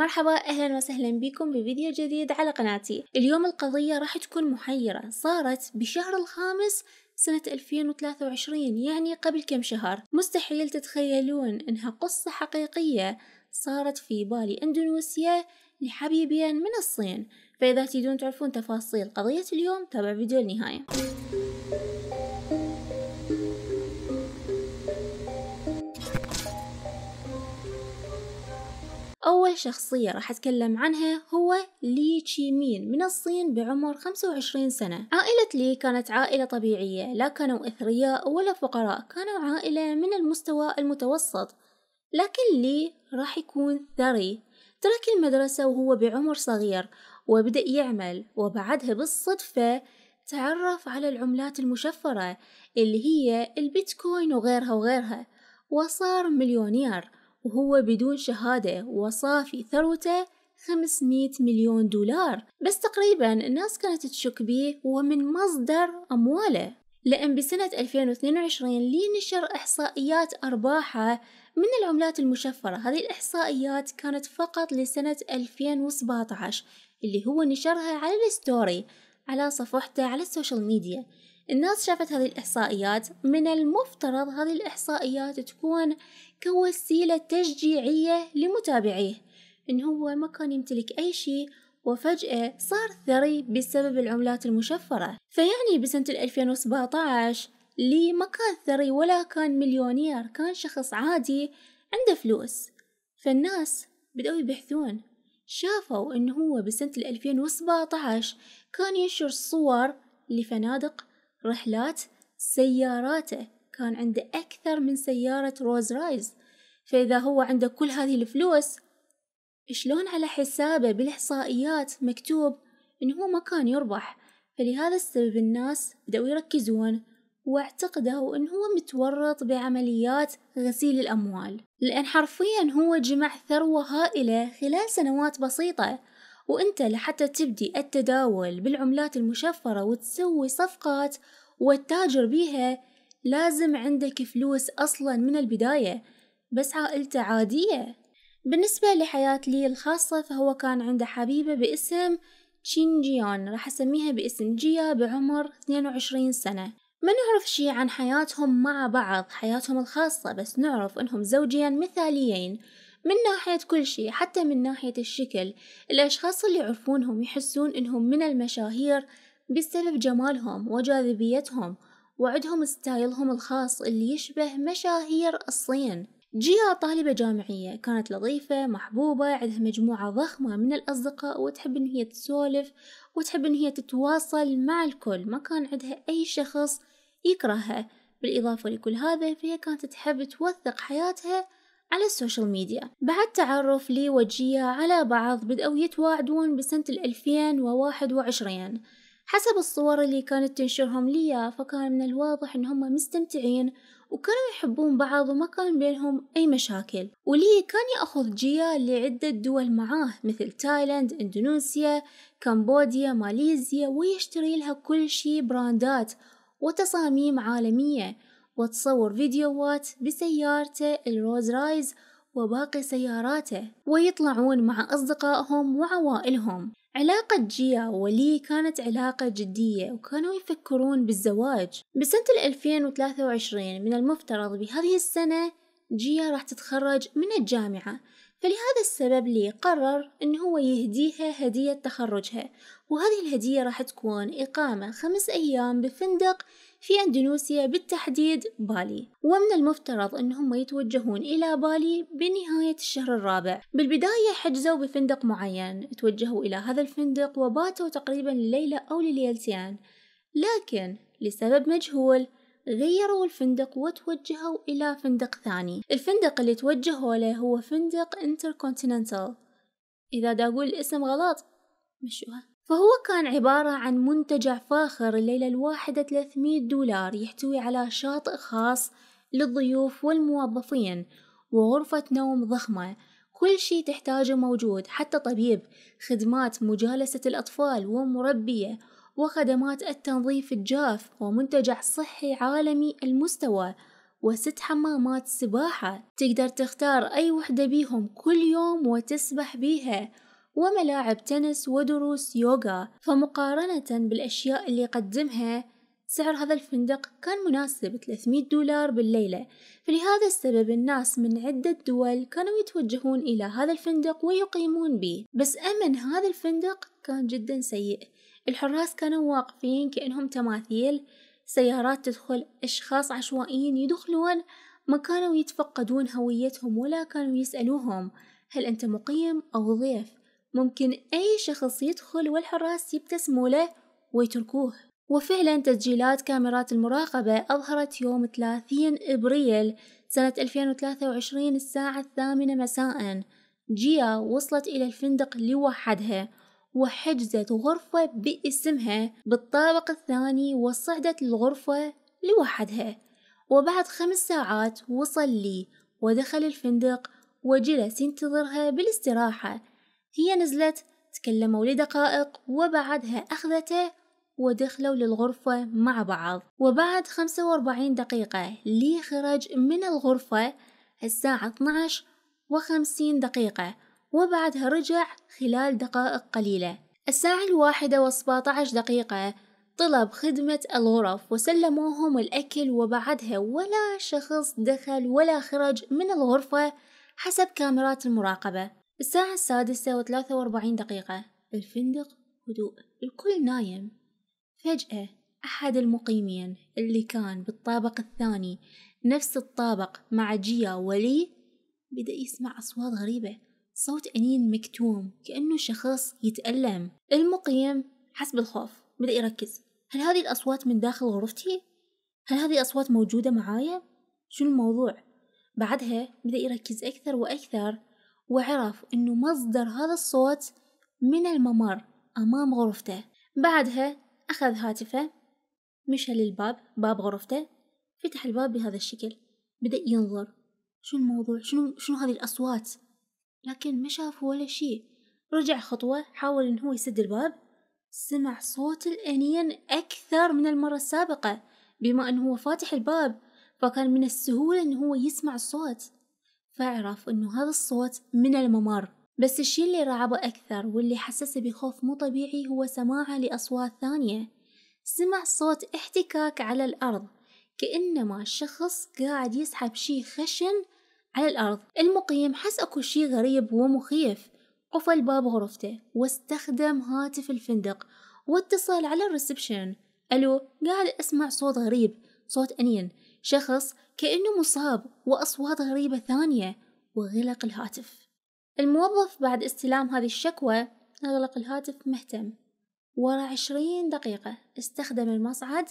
مرحبا أهلا وسهلا بكم بفيديو جديد على قناتي اليوم القضية راح تكون محيرة صارت بشهر الخامس سنة 2023 يعني قبل كم شهر مستحيل تتخيلون إنها قصة حقيقية صارت في بالي اندونوسيا لحبيبين من الصين فإذا تريدون تعرفون تفاصيل قضية اليوم تابعوا فيديو النهاية أول شخصية راح أتكلم عنها هو لي تشي مين من الصين بعمر 25 سنة عائلة لي كانت عائلة طبيعية لا كانوا أثرياء ولا فقراء كانوا عائلة من المستوى المتوسط لكن لي راح يكون ثري ترك المدرسة وهو بعمر صغير وبدأ يعمل وبعدها بالصدفة تعرف على العملات المشفرة اللي هي البيتكوين وغيرها وغيرها وصار مليونير وهو بدون شهادة وصافي ثروته 500 مليون دولار بس تقريبا الناس كانت تشك بيه ومن مصدر أمواله لأن بسنة 2022 لي نشر إحصائيات أرباحه من العملات المشفرة هذه الإحصائيات كانت فقط لسنة 2017 اللي هو نشرها على الستوري على صفحته على السوشيال ميديا الناس شافت هذه الإحصائيات من المفترض هذه الإحصائيات تكون كوسيلة تشجيعية لمتابعيه إن هو ما كان يمتلك أي شيء وفجأة صار ثري بسبب العملات المشفرة فيعني بسنة 2017 لي ما كان ثري ولا كان مليونير كان شخص عادي عنده فلوس فالناس بدأوا يبحثون شافوا إن هو بسنة 2017 كان ينشر صور لفنادق رحلات سياراته كان عنده أكثر من سيارة روز رايز فإذا هو عنده كل هذه الفلوس شلون على حسابه بالإحصائيات مكتوب إنه هو ما كان يربح فلهذا السبب الناس بدأوا يركزون واعتقدوا إن هو متورط بعمليات غسيل الأموال لأن حرفيا هو جمع ثروة هائلة خلال سنوات بسيطة وأنت لحتى تبدي التداول بالعملات المشفرة وتسوي صفقات والتاجر بيها لازم عندك فلوس أصلا من البداية بس عائلته عادية بالنسبة لحياة لي الخاصة فهو كان عنده حبيبة باسم تشين جيان راح أسميها باسم جيا بعمر 22 سنة ما نعرف شي عن حياتهم مع بعض حياتهم الخاصة بس نعرف أنهم زوجين مثاليين من ناحية كل شي حتى من ناحية الشكل الأشخاص اللي يعرفونهم يحسون أنهم من المشاهير بسبب جمالهم وجاذبيتهم وعندهم ستايلهم الخاص اللي يشبه مشاهير الصين جيا طالبة جامعية كانت لطيفة محبوبة عندها مجموعة ضخمة من الأصدقاء وتحب إن هي تسولف وتحب إن هي تتواصل مع الكل ما كان عندها أي شخص يكرهها بالإضافة لكل هذا فهي كانت تحب توثق حياتها على السوشيال ميديا بعد تعرف لي وجيا على بعض بدأوا يتواعدون بسنة 2021 حسب الصور اللي كانت تنشرهم ليا فكان من الواضح إن هم مستمتعين وكانوا يحبون بعض وما كان بينهم أي مشاكل ولي كان يأخذ جيا لعدة دول معاه مثل تايلاند، إندونيسيا، كمبوديا، ماليزيا ويشتري لها كل شي براندات وتصاميم عالمية وتصور فيديوهات بسيارته الروز رايز وباقي سياراته ويطلعون مع أصدقائهم وعوائلهم علاقة جيا ولي كانت علاقة جدية وكانوا يفكرون بالزواج بسنة 2023 من المفترض بهذه السنة جيا راح تتخرج من الجامعة فلهذا السبب لي قرر ان هو يهديها هدية تخرجها وهذه الهدية راح تكون إقامة خمس أيام بفندق في أندونيسيا بالتحديد بالي ومن المفترض أنهم يتوجهون إلى بالي بنهاية الشهر الرابع بالبداية حجزوا بفندق معين توجهوا إلى هذا الفندق وباتوا تقريبا لليلة أو لليلتين لكن لسبب مجهول غيروا الفندق وتوجهوا إلى فندق ثاني الفندق اللي توجهوا له هو فندق انتركونتيننتال إذا دا أقول الاسم غلط مشوها فهو كان عبارة عن منتجع فاخر الليلة الواحدة 300 دولار يحتوي على شاطئ خاص للضيوف والموظفين وغرفة نوم ضخمة كل شيء تحتاجه موجود حتى طبيب خدمات مجالسة الأطفال ومربية وخدمات التنظيف الجاف ومنتجع صحي عالمي المستوى وست حمامات سباحة تقدر تختار أي وحدة بيهم كل يوم وتسبح بيها وملاعب تنس ودروس يوغا فمقارنة بالأشياء اللي يقدمها سعر هذا الفندق كان مناسب 300 دولار بالليلة فلهذا السبب الناس من عدة دول كانوا يتوجهون إلى هذا الفندق ويقيمون به بس أمن هذا الفندق كان جدا سيء الحراس كانوا واقفين كأنهم تماثيل سيارات تدخل أشخاص عشوائيين يدخلون ما كانوا يتفقدون هويتهم ولا كانوا يسألوهم هل أنت مقيم أو ضيف ممكن أي شخص يدخل والحراس يبتسموا له ويتركوه وفعلا تسجيلات كاميرات المراقبة أظهرت يوم 30 إبريل سنة 2023 الساعة الثامنة مساء جيا وصلت إلى الفندق لوحدها وحجزت غرفة باسمها بالطابق الثاني وصعدت للغرفة لوحدها وبعد خمس ساعات وصل لي ودخل الفندق وجلس ينتظرها بالاستراحة هي نزلت تكلموا لدقائق وبعدها أخذته ودخلوا للغرفة مع بعض وبعد 45 دقيقة لي خرج من الغرفة الساعة 12 وخمسين دقيقة وبعدها رجع خلال دقائق قليلة الساعة الواحدة وسبعة عشر دقيقة طلب خدمة الغرف وسلموهم الأكل وبعدها ولا شخص دخل ولا خرج من الغرفة حسب كاميرات المراقبة الساعة السادسة وثلاثة وأربعين دقيقة الفندق هدوء الكل نايم فجأة أحد المقيمين اللي كان بالطابق الثاني نفس الطابق مع جيا ولي بدأ يسمع أصوات غريبة صوت أنين مكتوم كأنه شخص يتألم المقيم حسب الخوف بدأ يركز هل هذه الأصوات من داخل غرفتي؟ هل هذه الأصوات موجودة معايا؟ شو الموضوع؟ بعدها بدأ يركز أكثر وأكثر وعرف أنه مصدر هذا الصوت من الممر أمام غرفته بعدها أخذ هاتفه مشى للباب باب غرفته فتح الباب بهذا الشكل بدأ ينظر شو الموضوع شنو شنو هذه الأصوات لكن ما شاف ولا شيء رجع خطوة حاول إن هو يسد الباب سمع صوت الأنين أكثر من المرة السابقة بما أنه هو فاتح الباب فكان من السهولة إن هو يسمع الصوت فعرف إنه هذا الصوت من الممر بس الشي اللي رعبه أكثر واللي حسسه بخوف مو طبيعي هو سماعه لأصوات ثانية سمع صوت احتكاك على الأرض كأنما شخص قاعد يسحب شي خشن على الأرض المقيم حس أكو شي غريب ومخيف قفل باب غرفته واستخدم هاتف الفندق واتصل على الريسبشن ألو قاعد أسمع صوت غريب صوت أنين شخص كأنه مصاب وأصوات غريبة ثانية وغلق الهاتف الموظف بعد استلام هذه الشكوى أغلق الهاتف مهتم ورا عشرين دقيقة استخدم المصعد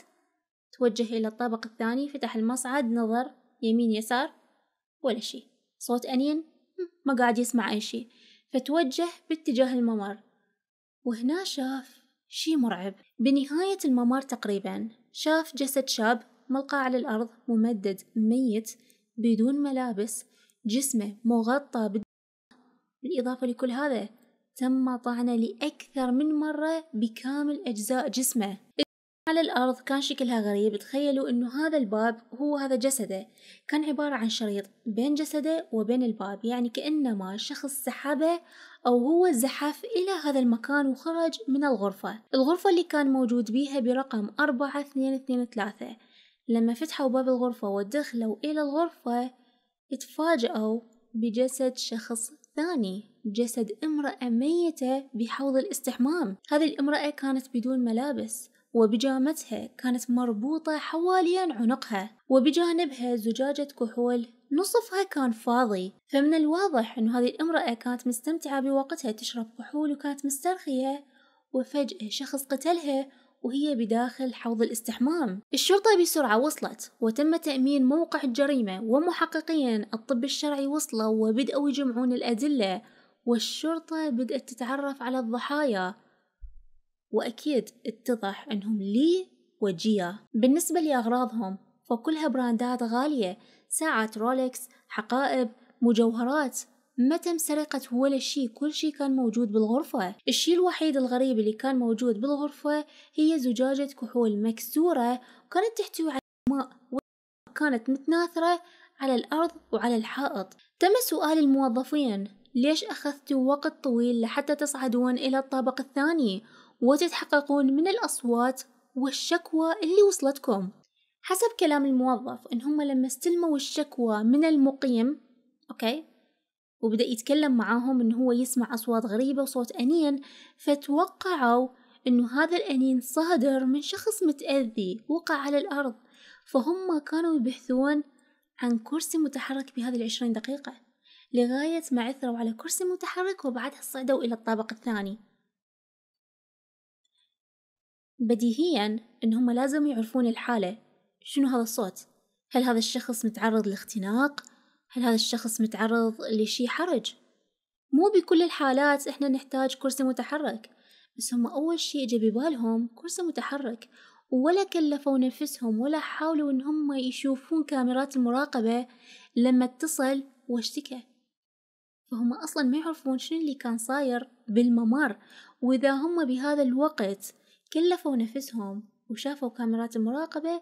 توجه إلى الطابق الثاني فتح المصعد نظر يمين يسار ولا شي صوت أنين ما قاعد يسمع أي شي فتوجه باتجاه الممر وهنا شاف شي مرعب بنهاية الممر تقريبا شاف جسد شاب ملقى على الأرض ممدد ميت بدون ملابس جسمه مغطى بالإضافة لكل هذا تم طعنه لأكثر من مرة بكامل أجزاء جسمه على الأرض كان شكلها غريب تخيلوا أنه هذا الباب هو هذا جسده كان عبارة عن شريط بين جسده وبين الباب يعني كأنما شخص سحبه أو هو زحف إلى هذا المكان وخرج من الغرفة الغرفة اللي كان موجود بيها برقم 4223 لما فتحوا باب الغرفة ودخلوا إلى الغرفة اتفاجأوا بجسد شخص ثاني جسد امرأة ميتة بحوض الاستحمام هذه الامرأة كانت بدون ملابس وبجامتها كانت مربوطة حواليا عنقها وبجانبها زجاجة كحول نصفها كان فاضي فمن الواضح أن هذه الامرأة كانت مستمتعة بوقتها تشرب كحول وكانت مسترخية وفجأة شخص قتلها وهي بداخل حوض الاستحمام الشرطة بسرعة وصلت وتم تأمين موقع الجريمة ومحققين الطب الشرعي وصلوا وبدأوا يجمعون الأدلة والشرطة بدأت تتعرف على الضحايا وأكيد اتضح أنهم لي وجيا بالنسبة لأغراضهم فكلها براندات غالية ساعات رولكس حقائب مجوهرات ما تم سرقة ولا شيء كل شيء كان موجود بالغرفة الشيء الوحيد الغريب اللي كان موجود بالغرفة هي زجاجة كحول مكسورة وكانت تحتوي على ماء وكانت متناثرة على الأرض وعلى الحائط تم سؤال الموظفين ليش أخذتوا وقت طويل لحتى تصعدون إلى الطابق الثاني وتتحققون من الأصوات والشكوى اللي وصلتكم حسب كلام الموظف إن هم لما استلموا الشكوى من المقيم أوكي وبدأ يتكلم معاهم إن هو يسمع أصوات غريبة وصوت أنين فتوقعوا إنه هذا الأنين صادر من شخص متأذي وقع على الأرض فهم كانوا يبحثون عن كرسي متحرك بهذه العشرين دقيقة لغاية ما عثروا على كرسي متحرك وبعدها صعدوا إلى الطابق الثاني بديهيا إنهم لازم يعرفون الحالة شنو هذا الصوت؟ هل هذا الشخص متعرض لاختناق؟ هل هذا الشخص متعرض لشي حرج مو بكل الحالات احنا نحتاج كرسي متحرك بس هم أول شيء جا ببالهم كرسي متحرك ولا كلفوا نفسهم ولا حاولوا إن هم يشوفون كاميرات المراقبة لما اتصل واشتكى فهم أصلا ما يعرفون شنو اللي كان صاير بالممر وإذا هم بهذا الوقت كلفوا نفسهم وشافوا كاميرات المراقبة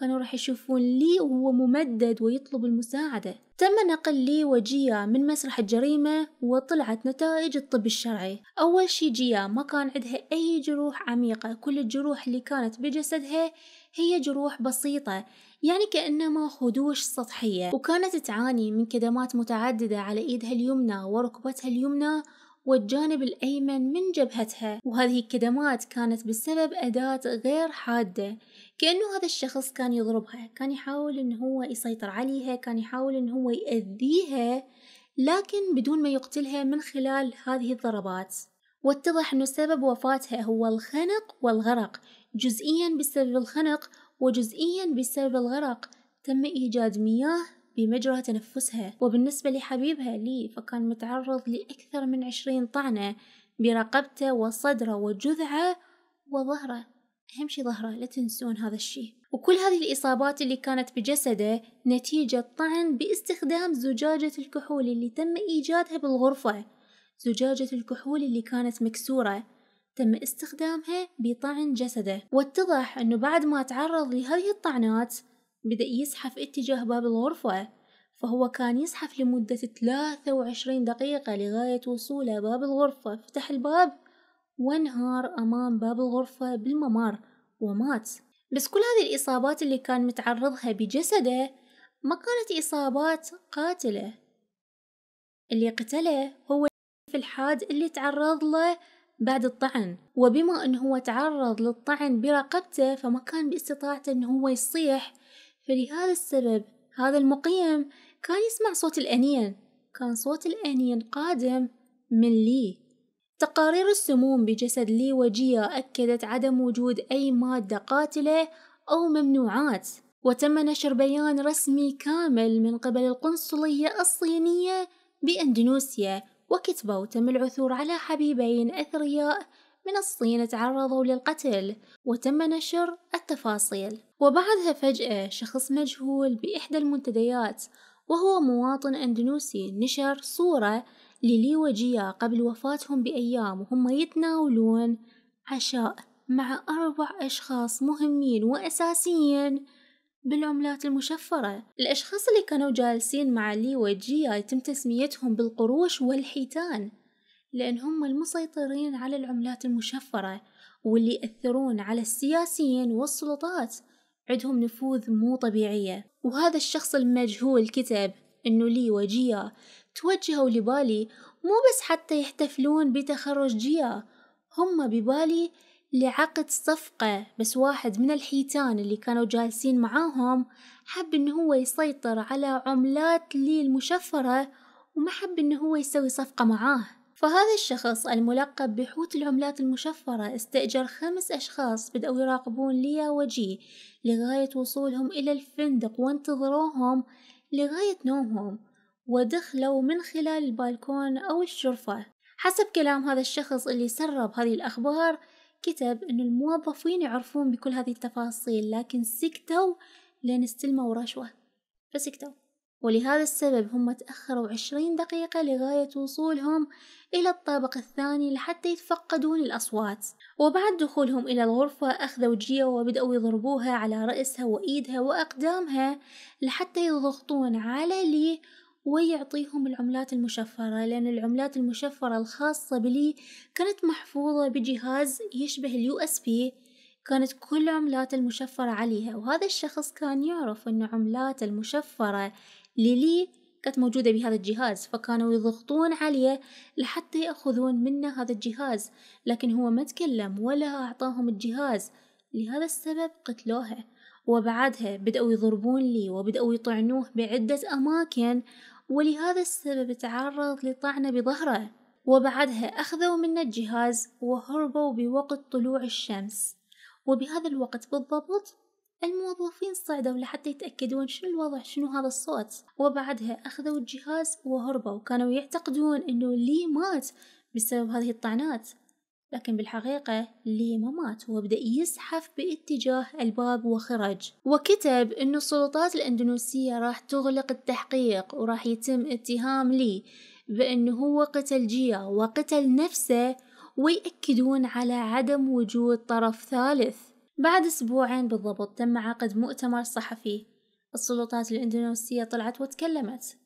كانوا راح يشوفون لي وهو ممدد ويطلب المساعدة تم نقل لي وجيا من مسرح الجريمة وطلعت نتائج الطب الشرعي أول شي جيا ما كان عندها أي جروح عميقة كل الجروح اللي كانت بجسدها هي جروح بسيطة يعني كأنما خدوش سطحية وكانت تعاني من كدمات متعددة على إيدها اليمنى وركبتها اليمنى والجانب الأيمن من جبهتها وهذه الكدمات كانت بسبب أداة غير حادة كأنه هذا الشخص كان يضربها كان يحاول أن هو يسيطر عليها كان يحاول أن هو يأذيها لكن بدون ما يقتلها من خلال هذه الضربات واتضح أنه سبب وفاتها هو الخنق والغرق جزئيا بسبب الخنق وجزئيا بسبب الغرق تم إيجاد مياه بمجرى تنفسها وبالنسبة لحبيبها لي فكان متعرض لأكثر من عشرين طعنة برقبته وصدره وجذعه وظهره أهم شي ظهره لا تنسون هذا الشي وكل هذه الإصابات اللي كانت بجسده نتيجة طعن باستخدام زجاجة الكحول اللي تم إيجادها بالغرفة زجاجة الكحول اللي كانت مكسورة تم استخدامها بطعن جسده واتضح أنه بعد ما تعرض لهذه الطعنات بدأ يزحف اتجاه باب الغرفة فهو كان يزحف لمدة 23 دقيقة لغاية وصوله باب الغرفة فتح الباب وانهار أمام باب الغرفة بالممر ومات بس كل هذه الإصابات اللي كان متعرضها بجسده ما كانت إصابات قاتلة اللي قتله هو في الحاد اللي تعرض له بعد الطعن وبما أنه هو تعرض للطعن برقبته فما كان باستطاعته أنه هو يصيح فلهذا السبب هذا المقيم كان يسمع صوت الأنين كان صوت الأنين قادم من لي تقارير السموم بجسد لي وجيا أكدت عدم وجود أي مادة قاتلة أو ممنوعات وتم نشر بيان رسمي كامل من قبل القنصلية الصينية بأندونيسيا وكتبوا تم العثور على حبيبين أثرياء من الصين تعرضوا للقتل وتم نشر التفاصيل وبعدها فجأة شخص مجهول بإحدى المنتديات وهو مواطن أندونيسي نشر صورة للي وجيا قبل وفاتهم بأيام وهم يتناولون عشاء مع أربع أشخاص مهمين وأساسيين بالعملات المشفرة الأشخاص اللي كانوا جالسين مع لي وجيا يتم تسميتهم بالقروش والحيتان لأن هم المسيطرين على العملات المشفرة واللي يأثرون على السياسيين والسلطات عندهم نفوذ مو طبيعية وهذا الشخص المجهول كتب إنه لي وجيا توجهوا لبالي مو بس حتى يحتفلون بتخرج جيا هم ببالي لعقد صفقة بس واحد من الحيتان اللي كانوا جالسين معاهم حب إنه هو يسيطر على عملات لي المشفرة وما حب إنه هو يسوي صفقة معاه فهذا الشخص الملقب بحوت العملات المشفرة استأجر خمس أشخاص بدأوا يراقبون ليا وجي لغاية وصولهم إلى الفندق وانتظروهم لغاية نومهم ودخلوا من خلال البالكون أو الشرفة حسب كلام هذا الشخص اللي سرب هذه الأخبار كتب أن الموظفين يعرفون بكل هذه التفاصيل لكن سكتوا لين استلموا رشوة فسكتوا ولهذا السبب هم تأخروا عشرين دقيقة لغاية وصولهم إلى الطابق الثاني لحتى يتفقدون الأصوات وبعد دخولهم إلى الغرفة أخذوا جيو وبدأوا يضربوها على رأسها وإيدها وأقدامها لحتى يضغطون على لي ويعطيهم العملات المشفرة لأن العملات المشفرة الخاصة بلي كانت محفوظة بجهاز يشبه اليو اس بي كانت كل عملات المشفرة عليها وهذا الشخص كان يعرف أن عملات المشفرة ليلي كانت موجودة بهذا الجهاز فكانوا يضغطون عليه لحتى يأخذون منه هذا الجهاز لكن هو ما تكلم ولا أعطاهم الجهاز لهذا السبب قتلوها وبعدها بدأوا يضربون لي وبدأوا يطعنوه بعدة أماكن ولهذا السبب تعرض لطعنة بظهره وبعدها أخذوا منه الجهاز وهربوا بوقت طلوع الشمس وبهذا الوقت بالضبط الموظفين صعدوا لحتى يتأكدون شنو الوضع شنو هذا الصوت وبعدها أخذوا الجهاز وهربوا وكانوا يعتقدون أنه لي مات بسبب هذه الطعنات لكن بالحقيقة لي ما مات وبدأ يزحف باتجاه الباب وخرج وكتب أن السلطات الأندونيسية راح تغلق التحقيق وراح يتم اتهام لي بأنه هو قتل جيا وقتل نفسه ويأكدون على عدم وجود طرف ثالث بعد أسبوعين بالضبط تم عقد مؤتمر صحفي السلطات الإندونيسية طلعت وتكلمت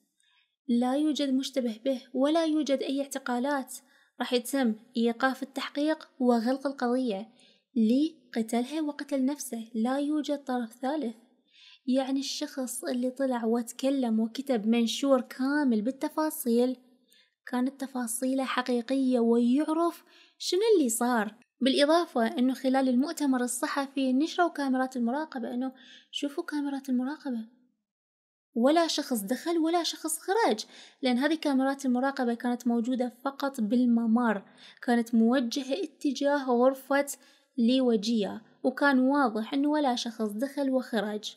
لا يوجد مشتبه به ولا يوجد أي اعتقالات راح يتم إيقاف التحقيق وغلق القضية لي قتلها وقتل نفسه لا يوجد طرف ثالث يعني الشخص اللي طلع وتكلم وكتب منشور كامل بالتفاصيل كانت تفاصيله حقيقية ويعرف شنو اللي صار بالإضافة أنه خلال المؤتمر الصحفي نشروا كاميرات المراقبة أنه شوفوا كاميرات المراقبة ولا شخص دخل ولا شخص خرج لأن هذه كاميرات المراقبة كانت موجودة فقط بالممر كانت موجهة اتجاه غرفة لوجية وكان واضح أنه ولا شخص دخل وخرج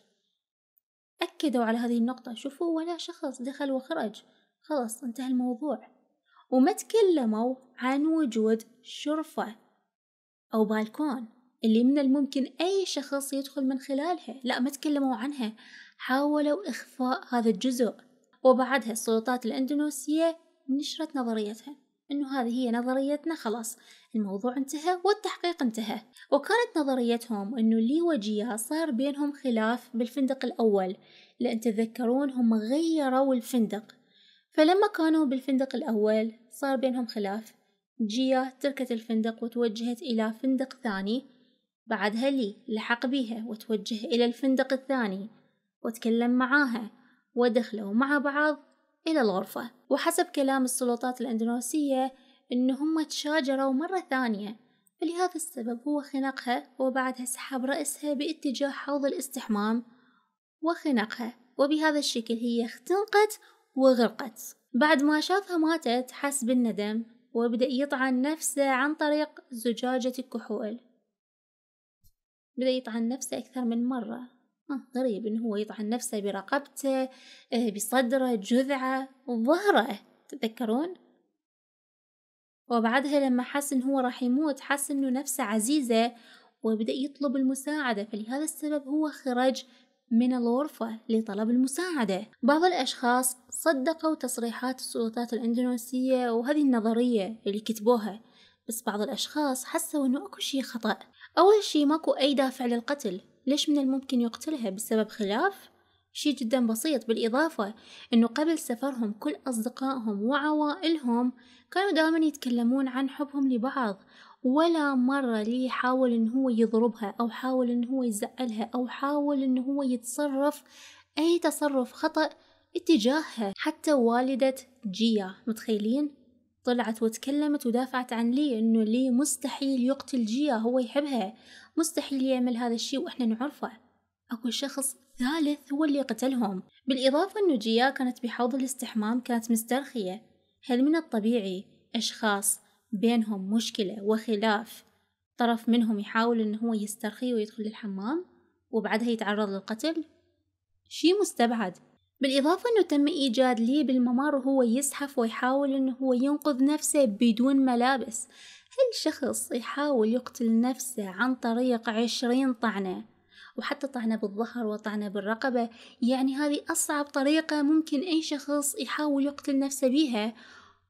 أكدوا على هذه النقطة شوفوا ولا شخص دخل وخرج خلاص انتهى الموضوع وما تكلموا عن وجود شرفة أو بالكون اللي من الممكن أي شخص يدخل من خلالها لا ما تكلموا عنها حاولوا إخفاء هذا الجزء وبعدها السلطات الأندونيسية نشرت نظريتها أنه هذه هي نظريتنا خلاص الموضوع انتهى والتحقيق انتهى وكانت نظريتهم أنه لي وجيا صار بينهم خلاف بالفندق الأول لأن تذكرون هم غيروا الفندق فلما كانوا بالفندق الأول صار بينهم خلاف جيا تركت الفندق وتوجهت إلى فندق ثاني بعدها لي لحق بيها وتوجه إلى الفندق الثاني وتكلم معاها ودخلوا مع بعض إلى الغرفة وحسب كلام السلطات الأندونيسية إن تشاجروا مرة ثانية فلهذا السبب هو خنقها وبعدها سحب رأسها باتجاه حوض الاستحمام وخنقها وبهذا الشكل هي اختنقت وغرقت بعد ما شافها ماتت حس بالندم وبدأ يطعن نفسه عن طريق زجاجة الكحول بدأ يطعن نفسه أكثر من مرة آه، غريب إن هو يطعن نفسه برقبته آه، بصدره جذعه وظهره تتذكرون وبعدها لما حس إن هو راح يموت حس إنه نفسه عزيزة وبدأ يطلب المساعدة فلهذا السبب هو خرج من الغرفة لطلب المساعدة بعض الأشخاص صدقوا تصريحات السلطات الأندونيسية وهذه النظرية اللي كتبوها بس بعض الأشخاص حسوا أنه أكو شي خطأ أول شي ماكو أي دافع للقتل ليش من الممكن يقتلها بسبب خلاف؟ شي جدا بسيط بالإضافة أنه قبل سفرهم كل أصدقائهم وعوائلهم كانوا دائما يتكلمون عن حبهم لبعض ولا مرة لي حاول إن هو يضربها أو حاول إن هو يزعلها أو حاول إن هو يتصرف أي تصرف خطأ اتجاهها حتى والدة جيا متخيلين؟ طلعت وتكلمت ودافعت عن لي انه لي مستحيل يقتل جيا هو يحبها مستحيل يعمل هذا الشيء واحنا نعرفه اكو شخص ثالث هو اللي قتلهم بالاضافة انه جيا كانت بحوض الاستحمام كانت مسترخية هل من الطبيعي اشخاص بينهم مشكلة وخلاف طرف منهم يحاول إن هو يسترخي ويدخل الحمام وبعدها يتعرض للقتل شي مستبعد بالإضافة أنه تم إيجاد لي بالممر وهو يزحف ويحاول أنه هو ينقذ نفسه بدون ملابس هل شخص يحاول يقتل نفسه عن طريق عشرين طعنة وحتى طعنة بالظهر وطعنة بالرقبة يعني هذه أصعب طريقة ممكن أي شخص يحاول يقتل نفسه بيها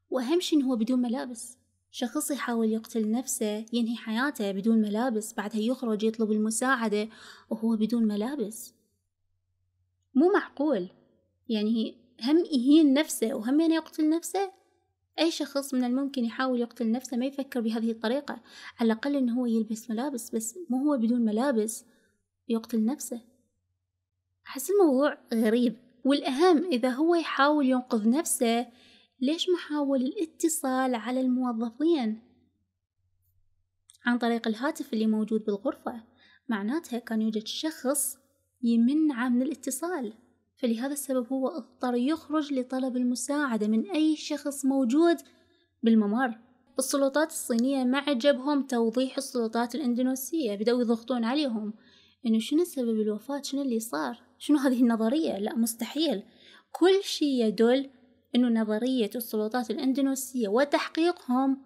وأهم شي أنه هو بدون ملابس شخص يحاول يقتل نفسه ينهي حياته بدون ملابس بعدها يخرج يطلب المساعدة وهو بدون ملابس مو معقول يعني هم يهين نفسه وهم يعني يقتل نفسه أي شخص من الممكن يحاول يقتل نفسه ما يفكر بهذه الطريقة على الأقل أنه هو يلبس ملابس بس مو هو بدون ملابس يقتل نفسه أحس الموضوع غريب والأهم إذا هو يحاول ينقذ نفسه ليش ما حاول الاتصال على الموظفين عن طريق الهاتف اللي موجود بالغرفة معناتها كان يوجد شخص يمنعه من الاتصال فلهذا السبب هو اضطر يخرج لطلب المساعدة من أي شخص موجود بالممر السلطات الصينية ما عجبهم توضيح السلطات الإندونيسية بدأوا يضغطون عليهم إنه شنو سبب الوفاة شنو اللي صار شنو هذه النظرية لا مستحيل كل شيء يدل أنه نظرية السلطات الأندونيسية وتحقيقهم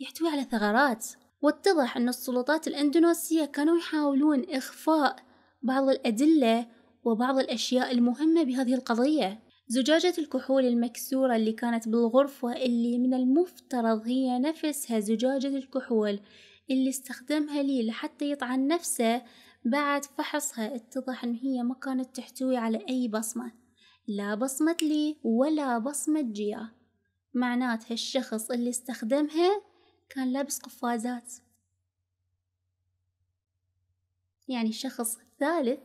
يحتوي على ثغرات واتضح أن السلطات الأندونيسية كانوا يحاولون إخفاء بعض الأدلة وبعض الأشياء المهمة بهذه القضية زجاجة الكحول المكسورة اللي كانت بالغرفة اللي من المفترض هي نفسها زجاجة الكحول اللي استخدمها لي لحتى يطعن نفسه بعد فحصها اتضح ان هي ما كانت تحتوي على اي بصمه لا بصمة لي ولا بصمة جيا معناتها الشخص اللي استخدمها كان لابس قفازات يعني الشخص الثالث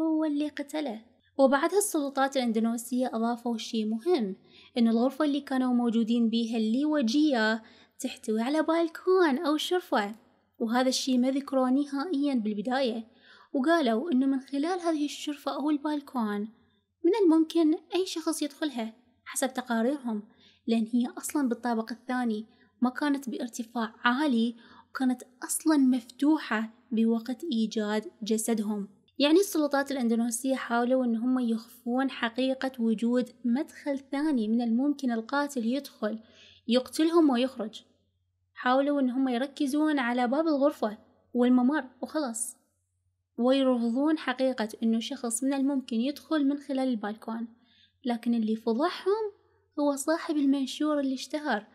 هو اللي قتله وبعدها السلطات الإندونيسية أضافوا شيء مهم إن الغرفة اللي كانوا موجودين بيها اللي وجية تحتوي على بالكون أو شرفة وهذا الشيء ما ذكروه نهائيا بالبداية وقالوا إنه من خلال هذه الشرفة أو البالكون من الممكن أي شخص يدخلها حسب تقاريرهم لأن هي أصلا بالطابق الثاني ما كانت بارتفاع عالي وكانت أصلا مفتوحة بوقت إيجاد جسدهم يعني السلطات الأندونيسية حاولوا أن هم يخفون حقيقة وجود مدخل ثاني من الممكن القاتل يدخل يقتلهم ويخرج حاولوا أن هم يركزون على باب الغرفة والممر وخلاص ويرفضون حقيقة أنه شخص من الممكن يدخل من خلال البالكون لكن اللي فضحهم هو صاحب المنشور اللي اشتهر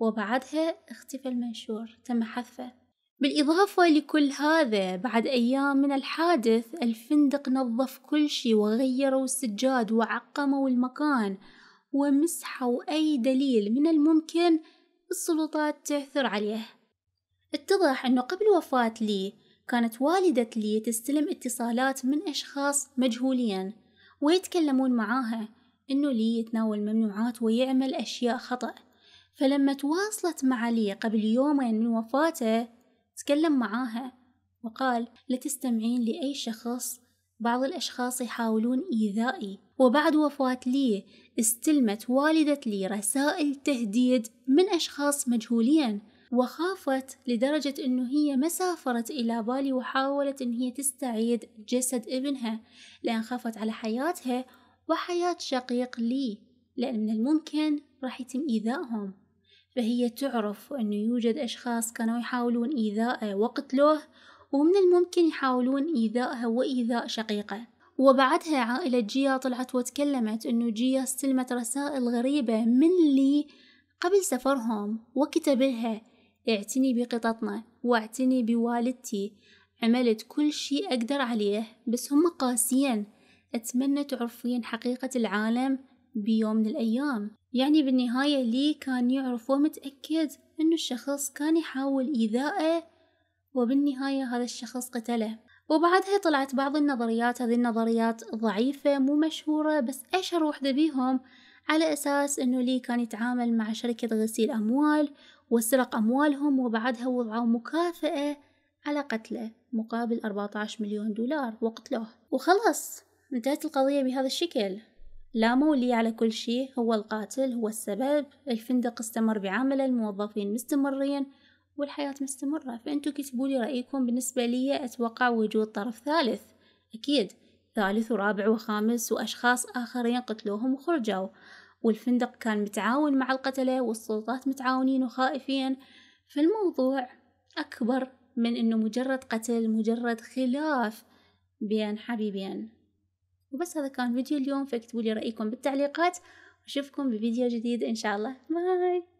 وبعدها اختفى المنشور تم حذفه بالإضافة لكل هذا بعد أيام من الحادث الفندق نظف كل شي وغيروا السجاد وعقموا المكان ومسحوا أي دليل من الممكن السلطات تعثر عليه اتضح أنه قبل وفاة لي كانت والدة لي تستلم اتصالات من أشخاص مجهولين ويتكلمون معاها إنه لي يتناول ممنوعات ويعمل أشياء خطأ فلما تواصلت مع لي قبل يومين من وفاته تكلم معاها وقال لا تستمعين لأي شخص بعض الأشخاص يحاولون إيذائي وبعد وفاة لي استلمت والدة لي رسائل تهديد من أشخاص مجهولين وخافت لدرجة أنه هي ما سافرت إلى بالي وحاولت أن هي تستعيد جسد ابنها لأن خافت على حياتها وحياة شقيق لي لأن من الممكن راح يتم إيذائهم فهي تعرف أنه يوجد أشخاص كانوا يحاولون إيذائه وقتلوه ومن الممكن يحاولون إيذائها وإيذاء شقيقه وبعدها عائلة جيا طلعت وتكلمت أنه جيا استلمت رسائل غريبة من لي قبل سفرهم وكتب لها اعتني بقططنا واعتني بوالدتي عملت كل شي أقدر عليه بس هم قاسيين أتمنى تعرفين حقيقة العالم بيوم من الأيام يعني بالنهاية لي كان يعرف ومتأكد أنه الشخص كان يحاول إيذائه وبالنهاية هذا الشخص قتله وبعدها طلعت بعض النظريات هذه النظريات ضعيفة مو مشهورة بس أشهر وحدة بيهم على أساس أنه لي كان يتعامل مع شركة غسيل أموال وسرق أموالهم وبعدها وضعوا مكافأة على قتله مقابل 14 مليون دولار وقتلوه وخلص انتهت القضية بهذا الشكل لا مولي على كل شيء هو القاتل هو السبب الفندق استمر بعمله الموظفين مستمرين والحياة مستمرة فأنتوا كتبوا لي رأيكم بالنسبة لي أتوقع وجود طرف ثالث أكيد ثالث ورابع وخامس وأشخاص آخرين قتلوهم وخرجوا والفندق كان متعاون مع القتلة والسلطات متعاونين وخائفين فالموضوع أكبر من أنه مجرد قتل مجرد خلاف بين حبيبين وبس هذا كان فيديو اليوم فاكتبوا لي رأيكم بالتعليقات وأشوفكم بفيديو جديد إن شاء الله باي